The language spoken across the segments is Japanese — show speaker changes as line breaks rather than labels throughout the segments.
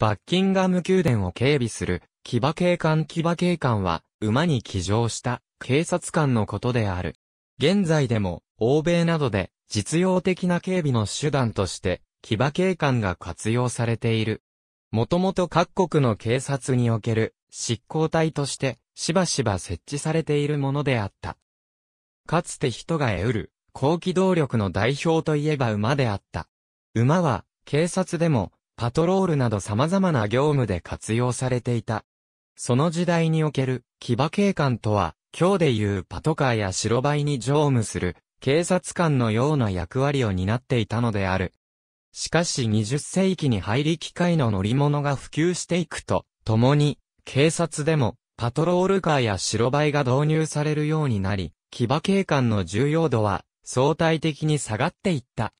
バッキンガム宮殿を警備する、騎馬警官騎馬警官は、馬に騎乗した警察官のことである。現在でも、欧米などで実用的な警備の手段として、騎馬警官が活用されている。もともと各国の警察における執行隊として、しばしば設置されているものであった。かつて人が得る、高機動力の代表といえば馬であった。馬は、警察でも、パトロールなど様々な業務で活用されていた。その時代における騎馬警官とは、今日でいうパトカーや白バイに乗務する警察官のような役割を担っていたのである。しかし20世紀に入り機械の乗り物が普及していくと、共に、警察でも、パトロールカーや白バイが導入されるようになり、騎馬警官の重要度は、相対的に下がっていった。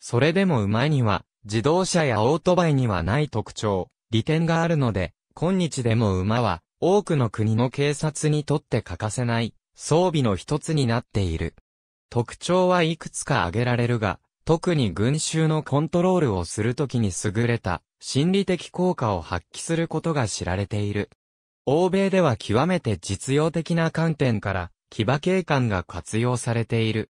それでも馬には、自動車やオートバイにはない特徴、利点があるので、今日でも馬は、多くの国の警察にとって欠かせない、装備の一つになっている。特徴はいくつか挙げられるが、特に群衆のコントロールをするときに優れた心理的効果を発揮することが知られている。欧米では極めて実用的な観点から騎馬警官が活用されている。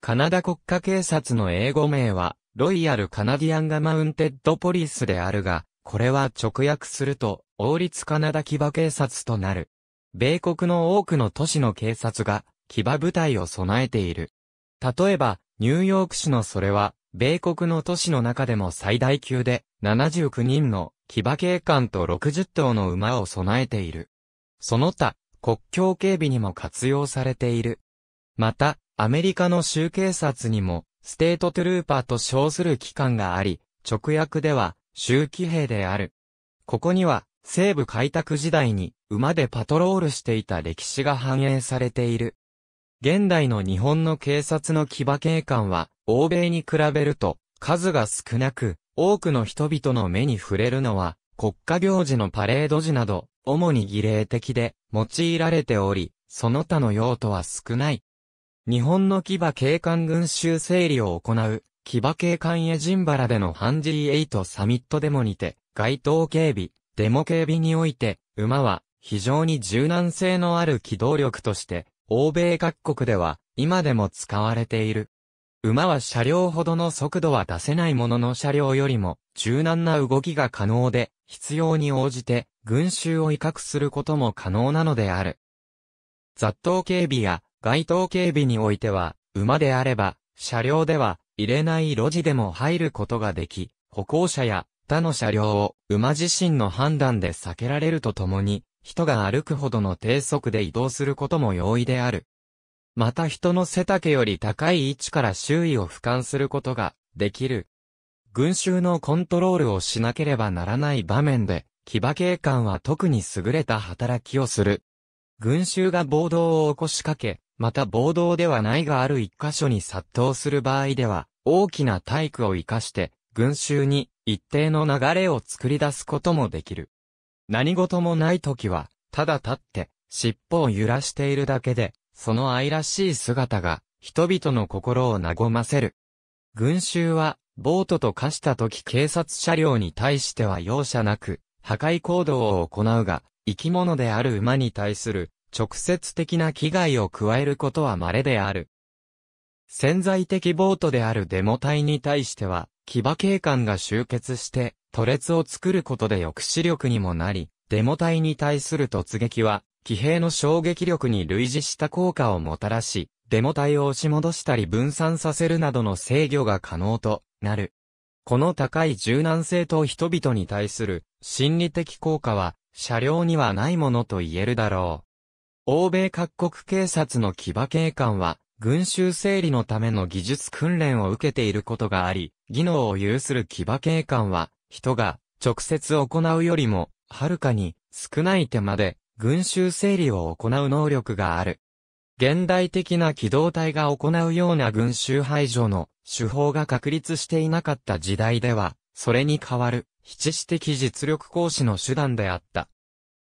カナダ国家警察の英語名はロイヤル・カナディアンガ・マウンテッド・ポリスであるが、これは直訳すると、王立カナダ騎馬警察となる。米国の多くの都市の警察が、騎馬部隊を備えている。例えば、ニューヨーク市のそれは、米国の都市の中でも最大級で、79人の騎馬警官と60頭の馬を備えている。その他、国境警備にも活用されている。また、アメリカの州警察にもステートトゥルーパーと称する機関があり、直訳では、周期兵である。ここには、西部開拓時代に馬でパトロールしていた歴史が反映されている。現代の日本の警察の騎馬警官は、欧米に比べると、数が少なく、多くの人々の目に触れるのは、国家行事のパレード時など、主に儀礼的で、用いられており、その他の用途は少ない。日本の騎馬警官群衆整理を行う、騎馬警官エジンバラでのハンジートサミットデモにて、街頭警備、デモ警備において、馬は非常に柔軟性のある機動力として、欧米各国では今でも使われている。馬は車両ほどの速度は出せないものの車両よりも柔軟な動きが可能で、必要に応じて群衆を威嚇することも可能なのである。雑踏警備や街頭警備においては、馬であれば、車両では、入れない路地でも入ることができ、歩行者や他の車両を馬自身の判断で避けられるとともに、人が歩くほどの低速で移動することも容易である。また人の背丈より高い位置から周囲を俯瞰することができる。群衆のコントロールをしなければならない場面で、騎馬警官は特に優れた働きをする。群衆が暴動を起こしかけ、また暴動ではないがある一箇所に殺到する場合では、大きな体育を活かして、群衆に一定の流れを作り出すこともできる。何事もない時は、ただ立って、尻尾を揺らしているだけで、その愛らしい姿が、人々の心を和ませる。群衆は、ボートと化した時警察車両に対しては容赦なく、破壊行動を行うが、生き物である馬に対する直接的な危害を加えることは稀である。潜在的ボートであるデモ隊に対しては、騎馬警官が集結して、都列を作ることで抑止力にもなり、デモ隊に対する突撃は、騎兵の衝撃力に類似した効果をもたらし、デモ隊を押し戻したり分散させるなどの制御が可能となる。この高い柔軟性と人々に対する心理的効果は、車両にはないものと言えるだろう。欧米各国警察の騎馬警官は、群衆整理のための技術訓練を受けていることがあり、技能を有する騎馬警官は、人が直接行うよりも、はるかに少ない手間で群衆整理を行う能力がある。現代的な機動隊が行うような群衆排除の手法が確立していなかった時代では、それに代わる、七指的実力行使の手段であった。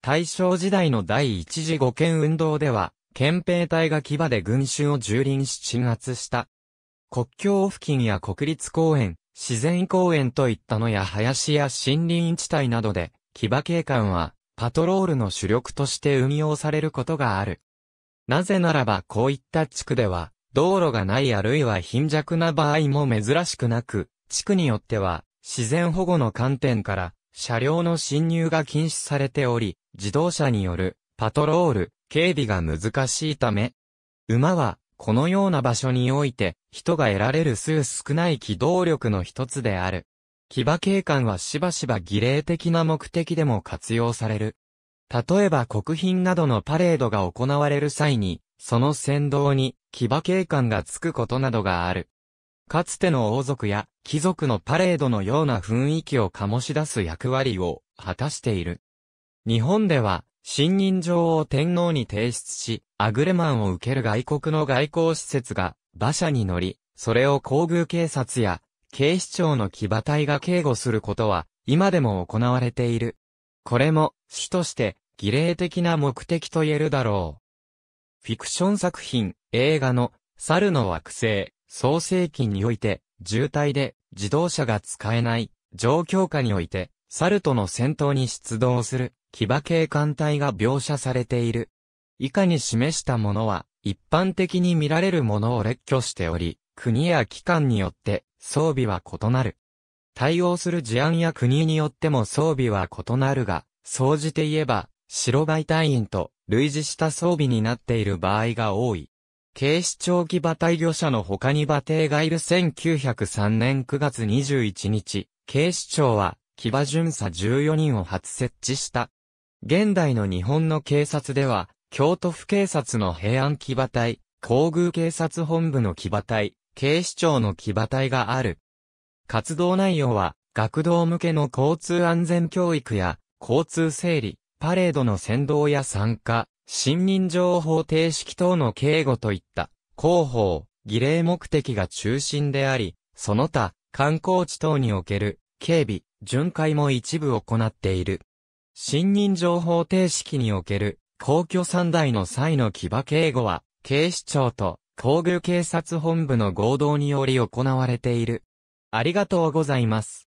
大正時代の第一次護憲運動では、憲兵隊が牙で群衆を蹂躙し鎮圧した。国境付近や国立公園、自然公園といったのや林や森林地帯などで、騎馬警官は、パトロールの主力として運用されることがある。なぜならばこういった地区では、道路がないあるいは貧弱な場合も珍しくなく、地区によっては、自然保護の観点から、車両の侵入が禁止されており、自動車によるパトロール、警備が難しいため、馬はこのような場所において人が得られる数少ない機動力の一つである。騎馬警官はしばしば儀礼的な目的でも活用される。例えば国賓などのパレードが行われる際に、その先導に騎馬警官がつくことなどがある。かつての王族や貴族のパレードのような雰囲気を醸し出す役割を果たしている。日本では、信任状を天皇に提出し、アグレマンを受ける外国の外交施設が馬車に乗り、それを皇宮警察や警視庁の騎馬隊が警護することは今でも行われている。これも主として儀礼的な目的と言えるだろう。フィクション作品、映画の猿の惑星、創世記において、渋滞で自動車が使えない状況下において、猿との戦闘に出動する騎馬警官隊が描写されている。以下に示したものは、一般的に見られるものを列挙しており、国や機関によって装備は異なる。対応する事案や国によっても装備は異なるが、総じて言えば、白バイ隊員と類似した装備になっている場合が多い。警視庁騎馬隊御社の他に馬艇がいる1903年9月21日、警視庁は騎馬巡査14人を初設置した。現代の日本の警察では、京都府警察の平安騎馬隊、皇宮警察本部の騎馬隊、警視庁の騎馬隊がある。活動内容は、学童向けの交通安全教育や、交通整理、パレードの先導や参加、信任情報定式等の警護といった、広報、儀礼目的が中心であり、その他、観光地等における、警備、巡回も一部行っている。信任情報程式における皇居三大の際の騎馬警護は、警視庁と皇宮警察本部の合同により行われている。ありがとうございます。